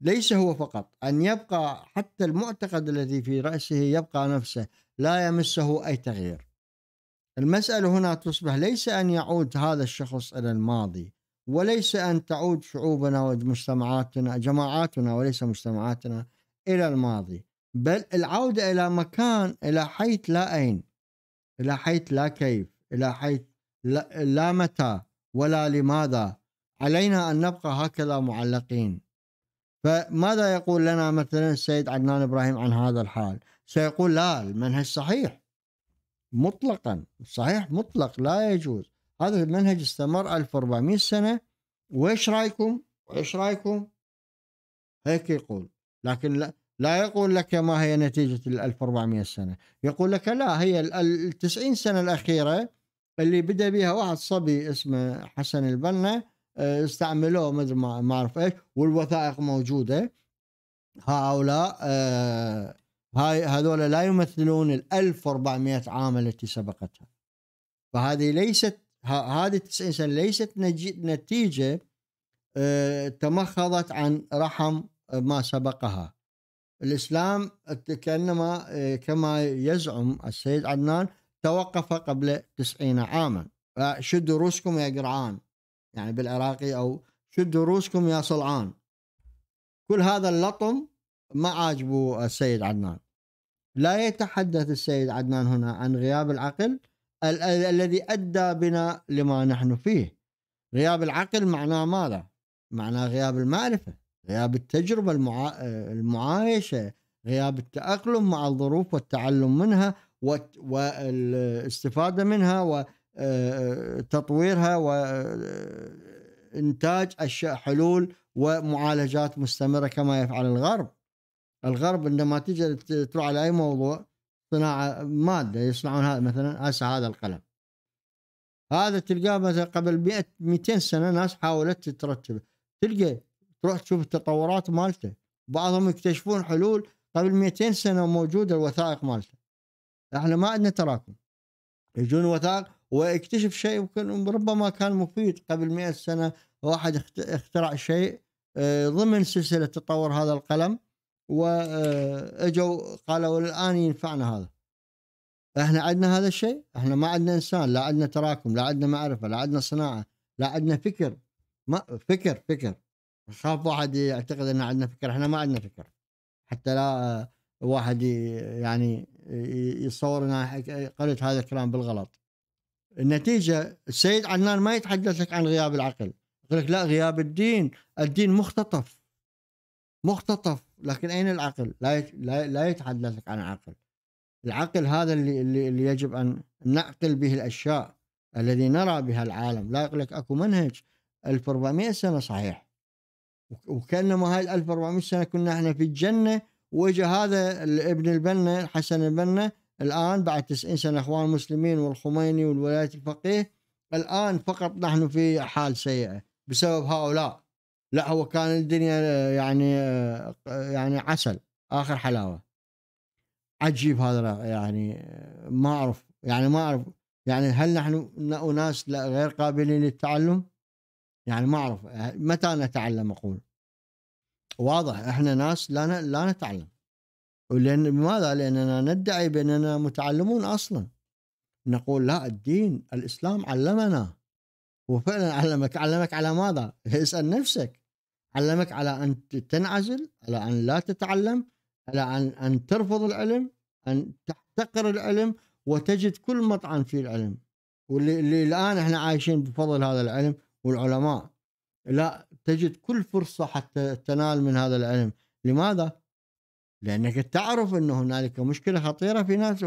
ليس هو فقط أن يبقى حتى المعتقد الذي في رأسه يبقى نفسه لا يمسه أي تغيير المسألة هنا تصبح ليس أن يعود هذا الشخص إلى الماضي وليس أن تعود شعوبنا ومجتمعاتنا جماعاتنا وليس مجتمعاتنا إلى الماضي بل العودة إلى مكان إلى حيث لا أين إلى حيث لا كيف إلى حيث لا, متى ولا لماذا علينا أن نبقى هكذا معلقين فماذا يقول لنا مثلا السيد عدنان إبراهيم عن هذا الحال سيقول لا المنهج صحيح مطلقا صحيح مطلق لا يجوز هذا المنهج استمر 1400 سنة وإيش رأيكم وإيش رأيكم هيك يقول لكن لا, لا يقول لك ما هي نتيجة ال 1400 سنة يقول لك لا هي ال 90 سنة الأخيرة اللي بدأ بها واحد صبي اسمه حسن البنا آه، استعملوه مثل ما اعرف ايش والوثائق موجوده هؤلاء آه، هاي هذول لا يمثلون ال 1400 عام التي سبقتها فهذه ليست هذه 90 سنه ليست نتيجه آه، تمخضت عن رحم آه، ما سبقها الاسلام كانما آه، كما يزعم السيد عدنان توقف قبل 90 عاما شدوا روسكم يا قرعان يعني بالعراقي او شدوا روسكم يا صلعان كل هذا اللطم ما عاجبه السيد عدنان لا يتحدث السيد عدنان هنا عن غياب العقل ال- ال- الذي أدى بنا لما نحن فيه غياب العقل معناه ماذا؟ معناه غياب المعرفة غياب التجربة المعا... المعايشة غياب التأقلم مع الظروف والتعلم منها والاستفادة منها وتطويرها آه، وإنتاج آه، حلول ومعالجات مستمرة كما يفعل الغرب الغرب عندما تيجي تروح على اي موضوع صناعه ماده يصنعون هذا مثلا هسه هذا القلم هذا تلقاه مثلا قبل 100 200 سنه ناس حاولت ترتبه تلقى تروح تشوف التطورات مالته بعضهم يكتشفون حلول قبل 200 سنه موجوده الوثائق مالته احنا ما عندنا تراكم يجون وثائق ويكتشف شيء يمكن ربما كان مفيد قبل 100 سنه واحد اخترع شيء آه، ضمن سلسله تطور هذا القلم واجوا قالوا الان ينفعنا هذا احنا عندنا هذا الشيء احنا ما عندنا انسان لا عندنا تراكم لا عندنا معرفه لا عندنا صناعه لا عندنا فكر ما فكر فكر خاف واحد يعتقد ان عندنا فكر احنا ما عندنا فكر حتى لا واحد يعني يصور ان قلت هذا الكلام بالغلط النتيجه السيد عدنان ما يتحدث لك عن غياب العقل يقول لك لا غياب الدين الدين مختطف مختطف لكن أين العقل لا يت... لا لك عن عقل العقل هذا اللي, اللي يجب أن نعقل به الأشياء الذي نرى بها العالم لا يقول لك أكو منهج 1400 سنة صحيح وكأنما هاي 1400 سنة كنا احنا في الجنة وإجا هذا ابن البنا الحسن البنا الآن بعد 90 سنة إخوان المسلمين والخميني والولاية الفقيه الآن فقط نحن في حال سيئة بسبب هؤلاء لا هو كان الدنيا يعني يعني عسل اخر حلاوه عجيب هذا يعني ما اعرف يعني ما اعرف يعني هل نحن اناس غير قابلين للتعلم؟ يعني ما اعرف متى نتعلم اقول؟ واضح احنا ناس لا لا نتعلم ولأن لماذا؟ لأننا ندعي بأننا متعلمون أصلا نقول لا الدين الإسلام علمنا وفعلا علمك علمك على ماذا؟ اسأل نفسك علمك على أن تنعزل على أن لا تتعلم على أن, أن ترفض العلم أن تحتقر العلم وتجد كل مطعن في العلم واللي الآن احنا عايشين بفضل هذا العلم والعلماء لا تجد كل فرصة حتى تنال من هذا العلم لماذا؟ لأنك تعرف أن هنالك مشكلة خطيرة في ناس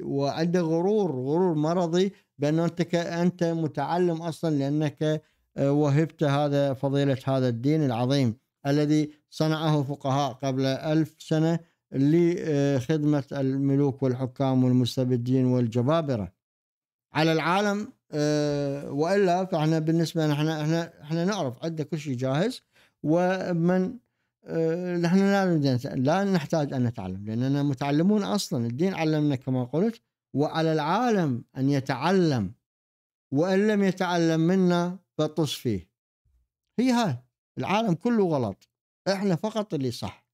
وعنده غرور غرور مرضي بأن أنت أنت متعلم أصلا لأنك آه، وهبت هذا فضيلة هذا الدين العظيم الذي صنعه فقهاء قبل ألف سنة لخدمة الملوك والحكام والمستبدين والجبابرة على العالم آه، وإلا فإحنا بالنسبة إحنا إحنا إحنا نعرف عندنا كل شيء جاهز ومن آه، نحن لا لا نحتاج أن نتعلم لأننا متعلمون أصلا الدين علمنا كما قلت وعلى العالم أن يتعلم وإن لم يتعلم منا فطس فيه هي هاي العالم كله غلط احنا فقط اللي صح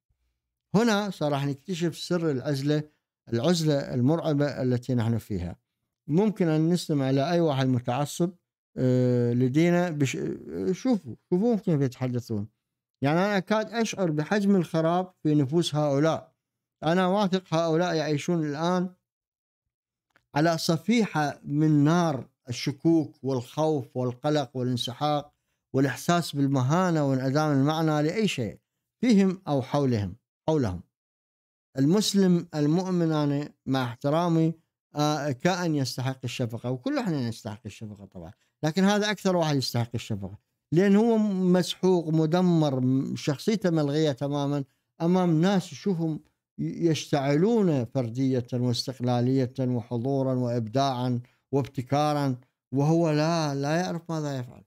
هنا صراحة نكتشف سر العزلة العزلة المرعبة التي نحن فيها ممكن أن نستمع إلى أي واحد متعصب آه، لدينا بش... آه، شوفوا شوفوا كيف يتحدثون يعني أنا أكاد أشعر بحجم الخراب في نفوس هؤلاء أنا واثق هؤلاء يعيشون الآن على صفيحة من نار الشكوك والخوف والقلق والانسحاق والاحساس بالمهانه وانعدام المعنى لاي شيء فيهم او حولهم حولهم المسلم المؤمن انا مع احترامي آه، كائن يستحق الشفقه وكل احنا نستحق الشفقه طبعا لكن هذا اكثر واحد يستحق الشفقه لان هو مسحوق مدمر شخصيته ملغيه تماما امام ناس يشوفهم يشتعلون فرديه واستقلاليه وحضورا وابداعا وابتكارا وهو لا لا يعرف ماذا يفعل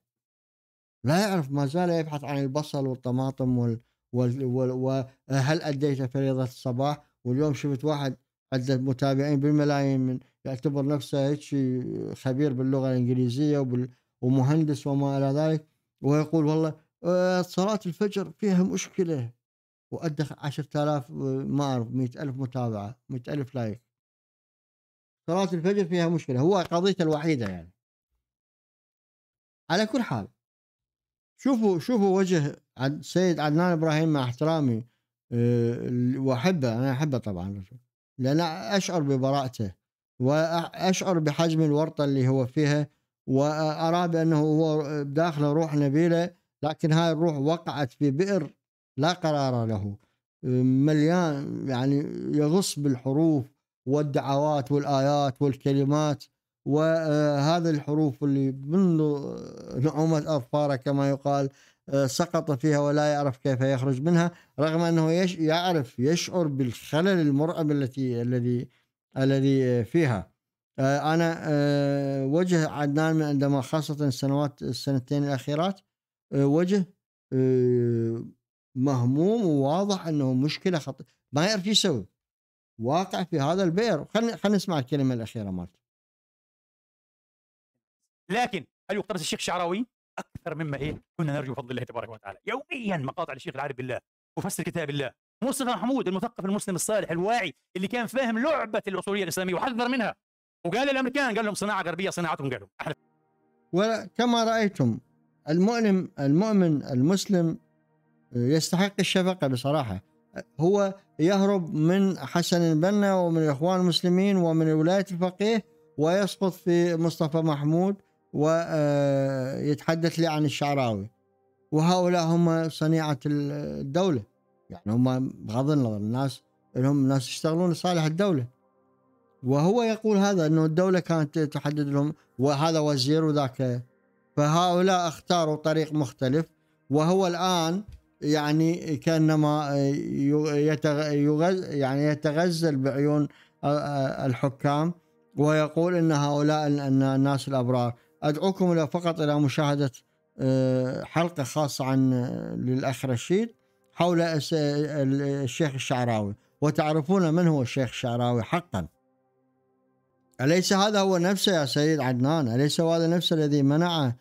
لا يعرف ما زال يبحث عن البصل والطماطم وال وال وال وهل أديت فريضة الصباح واليوم شفت واحد عدة متابعين بالملايين من يعتبر نفسه هيك خبير باللغة الإنجليزية وبال ومهندس وما إلى ذلك ويقول والله آه، صلاة الفجر فيها مشكلة وأدخل 10000 ما أعرف 100000 متابعة 100000 لايك صلاة الفجر فيها مشكلة هو قضيته الوحيدة يعني على كل حال شوفوا شوفوا وجه السيد عدنان إبراهيم مع احترامي آه، وأحبه أنا أحبه طبعا لأن أشعر ببراءته وأشعر بحجم الورطة اللي هو فيها وأرى بأنه هو داخله روح نبيلة لكن هاي الروح وقعت في بئر لا قرار له آه، مليان يعني يغص بالحروف والدعوات والآيات والكلمات وهذه آه، الحروف اللي منذ آه، نعومة أظفاره كما يقال آه، سقط فيها ولا يعرف كيف يخرج منها رغم أنه يش يعرف يشعر بالخلل المرعب التي الذي الذي فيها أنا وجه عدنان من عندما خاصة السنوات السنتين الأخيرات وجه مهموم وواضح أنه مشكلة خطيرة ما يعرف يسوي واقع في هذا البئر خلينا خلينا نسمع الكلمه الاخيره مالته لكن هل يقتبس الشيخ الشعراوي اكثر مما ايه كنا نرجو بفضل الله تبارك وتعالى يوميا مقاطع للشيخ العارف بالله وفسر كتاب الله مصطفى محمود المثقف المسلم الصالح الواعي اللي كان فاهم لعبه الاصوليه الاسلاميه وحذر منها وقال الامريكان قال لهم صناعه غربيه صناعتهم قالوا احنا وكما رايتم المؤمن المؤمن المسلم آه، يستحق الشفقه بصراحه هو يهرب من حسن البنا ومن الإخوان المسلمين ومن ولاية الفقيه ويسقط في مصطفى محمود ويتحدث آه، لي عن الشعراوي وهؤلاء هم صنيعة الدولة يعني هم بغض النظر الناس لهم ناس يشتغلون لصالح الدولة وهو يقول هذا أنه الدولة كانت تحدد لهم وهذا وزير وذاك فهؤلاء اختاروا طريق مختلف وهو الآن يعني كانما يعني يتغزل بعيون الحكام ويقول ان هؤلاء ان الناس الابرار ادعوكم الى فقط الى مشاهده آه، حلقه خاصه عن آه، للاخ رشيد حول الشيخ الشعراوي وتعرفون من هو الشيخ الشعراوي حقا أليس هذا هو نفسه يا سيد عدنان أليس هو هذا نفسه الذي منع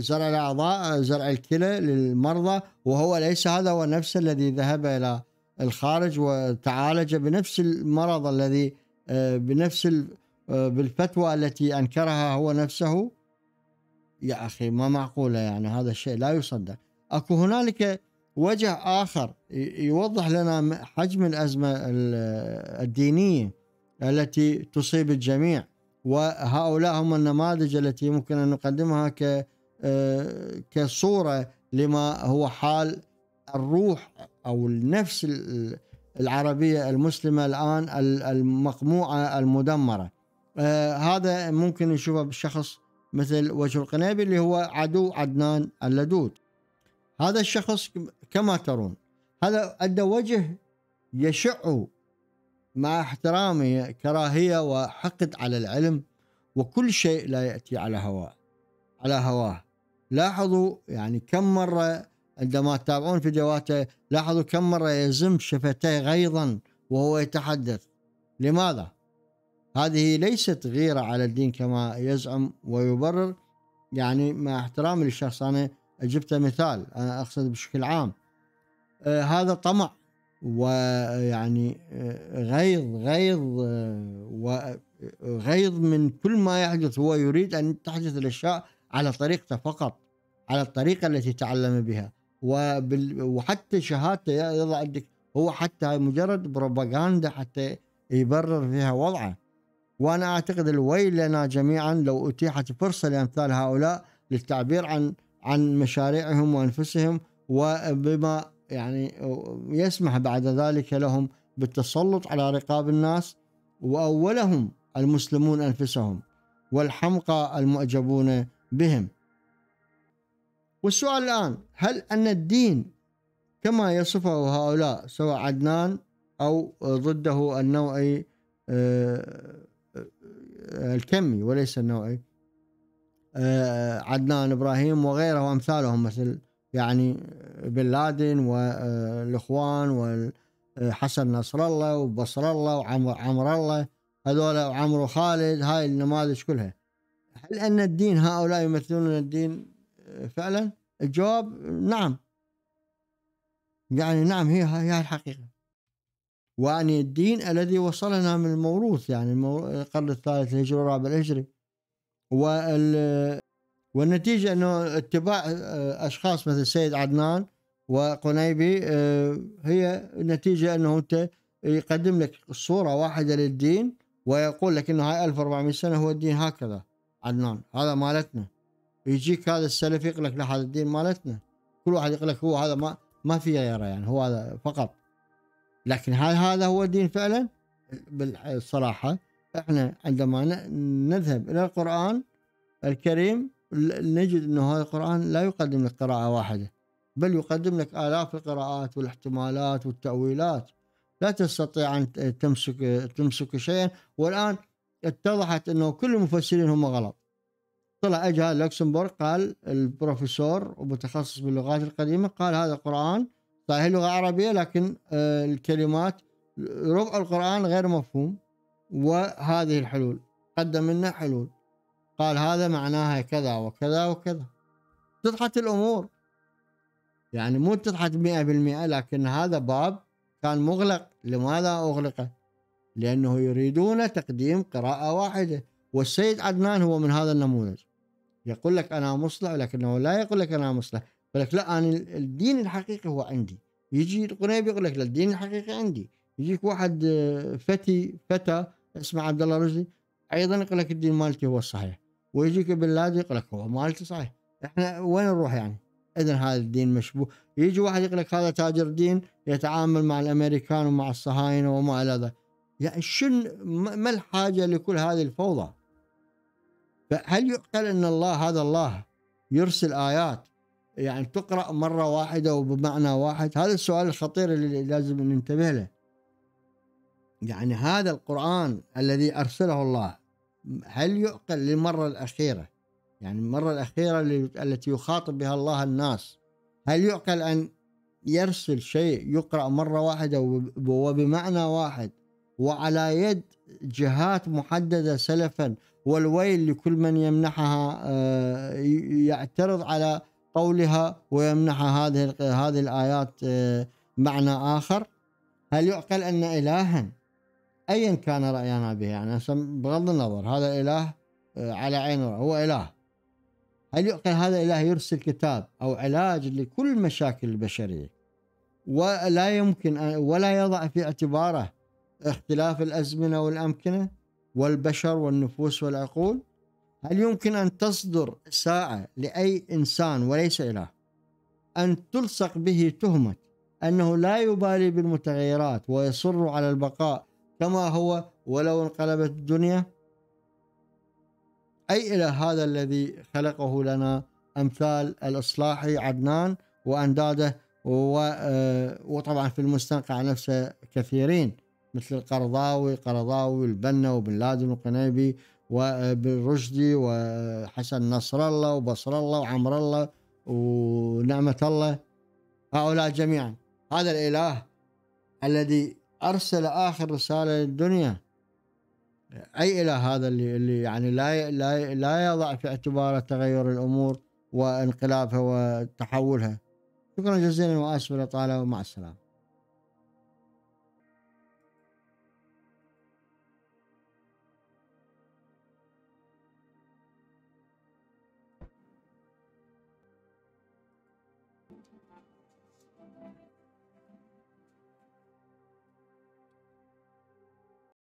زرع الأعضاء زرع الكلى للمرضى وهو ليس هذا هو نفسه الذي ذهب إلى الخارج وتعالج بنفس المرض الذي بنفس بالفتوى التي أنكرها هو نفسه يا أخي ما معقولة يعني هذا الشيء لا يصدق أكو هنالك وجه آخر يوضح لنا حجم الأزمة الدينية التي تصيب الجميع وهؤلاء هم النماذج التي يمكن أن نقدمها ك آه، كصورة لما هو حال الروح أو النفس العربية المسلمة الآن المقموعة المدمرة آه، هذا ممكن نشوفه بشخص مثل وجه القنيبي اللي هو عدو عدنان اللدود هذا الشخص كما ترون هذا أدى وجه يشع مع احترامي كراهية وحقد على العلم وكل شيء لا يأتي على هواه على هواه لاحظوا يعني كم مرة عندما تتابعون فيديوهاته لاحظوا كم مرة يزم شفتيه غيظا وهو يتحدث لماذا؟ هذه ليست غيرة على الدين كما يزعم ويبرر يعني مع احترامي للشخص أنا جبت مثال أنا أقصد بشكل عام آه هذا طمع ويعني غيظ غيظ وغيظ من كل ما يحدث هو يريد أن تحدث الأشياء على طريقته فقط على الطريقة التي تعلم بها وحتى شهادته يضع عندك هو حتى مجرد بروباغندا حتى يبرر فيها وضعه وأنا أعتقد الويل لنا جميعا لو أتيحت فرصة لأمثال هؤلاء للتعبير عن عن مشاريعهم وأنفسهم وبما يعني يسمح بعد ذلك لهم بالتسلط على رقاب الناس واولهم المسلمون انفسهم والحمقى المعجبون بهم. والسؤال الان هل ان الدين كما يصفه هؤلاء سواء عدنان او ضده النوعي آه، آه، آه، الكمي وليس النوعي عدنان ابراهيم وغيره وامثالهم مثل يعني بن لادن والاخوان وحسن نصر الله وبصر الله وعمر عمر الله هذول وعمرو خالد هاي النماذج كلها هل ان الدين هؤلاء يمثلون الدين فعلا؟ الجواب نعم يعني نعم هي هي الحقيقه واني الدين الذي وصلنا من الموروث يعني القرن الثالث الهجري الرابع الهجري وال والنتيجه انه اتباع آه، اشخاص مثل السيد عدنان وقنيبي آه، هي نتيجه انه انت يقدم لك صوره واحده للدين ويقول لك انه هاي 1400 سنه هو الدين هكذا عدنان هذا مالتنا يجيك هذا السلف يقول لك لا هذا الدين مالتنا كل واحد يقول لك هو هذا ما ما في غيره يعني هو هذا فقط لكن هل هذا هو الدين فعلا؟ بالصراحه احنا عندما نذهب الى القران الكريم نجد انه هذا القرآن لا يقدم لك قراءة واحدة بل يقدم لك آلاف القراءات والاحتمالات والتأويلات لا تستطيع أن تمسك تمسك شيئا والآن اتضحت أنه كل المفسرين هم غلط طلع اجى لوكسمبورغ قال البروفيسور ومتخصص باللغات القديمه قال هذا القرآن صحيح لغه عربيه لكن آه، الكلمات ربع القران غير مفهوم وهذه الحلول قدم لنا حلول قال هذا معناها كذا وكذا وكذا اتضحت الأمور يعني مو اتضحت مئة بالمئة لكن هذا باب كان مغلق لماذا أغلقه لأنه يريدون تقديم قراءة واحدة والسيد عدنان هو من هذا النموذج يقول لك أنا مصلح لكنه لا يقول لك أنا مصلح يقول لك لا أنا الدين الحقيقي هو عندي يجي القنيبي يقول لك لا الدين الحقيقي عندي يجيك واحد آه، فتي فتى اسمه عبد الله رشدي ايضا يقول لك الدين مالتي هو الصحيح ويجيك بلاد يقول لك هو مالته صحيح احنا وين نروح يعني؟ اذا هذا الدين مشبوه يجي واحد يقول لك هذا تاجر دين يتعامل مع الامريكان ومع الصهاينه وما الى ذلك يعني شن ما الحاجه لكل هذه الفوضى؟ فهل يعقل ان الله هذا الله يرسل ايات يعني تقرا مره واحده وبمعنى واحد هذا السؤال الخطير اللي لازم ننتبه له يعني هذا القران الذي ارسله الله هل يعقل للمرة الأخيرة يعني المرة الأخيرة التي يخاطب بها الله الناس هل يعقل أن يرسل شيء يقرأ مرة واحدة وبمعنى واحد وعلى يد جهات محددة سلفا والويل لكل من يمنحها آه، يعترض على قولها ويمنح هذه هذه الآيات آه، معنى آخر هل يعقل أن إلها ايا كان راينا به يعني بغض النظر هذا اله آه، على عين هو اله هل يعقل هذا اله يرسل كتاب او علاج لكل مشاكل البشريه ولا يمكن ولا يضع في اعتباره اختلاف الازمنه والامكنه والبشر والنفوس والعقول هل يمكن ان تصدر ساعه لاي انسان وليس اله ان تلصق به تهمه انه لا يبالي بالمتغيرات ويصر على البقاء كما هو ولو انقلبت الدنيا أي إلى هذا الذي خلقه لنا أمثال الإصلاحي عدنان وأنداده آه، وطبعا في المستنقع نفسه كثيرين مثل القرضاوي قرضاوي البنا وبن لادن القنيبي وبن آه، رشدي وحسن آه، نصر الله وبصر الله وعمر الله ونعمة الله هؤلاء جميعا هذا الإله الذي ارسل اخر رساله للدنيا اي اله هذا اللي اللي يعني لا لا لا يضع في اعتباره تغير الامور وانقلابها وتحولها شكرا جزيلا واسف الاطاله ومع السلامه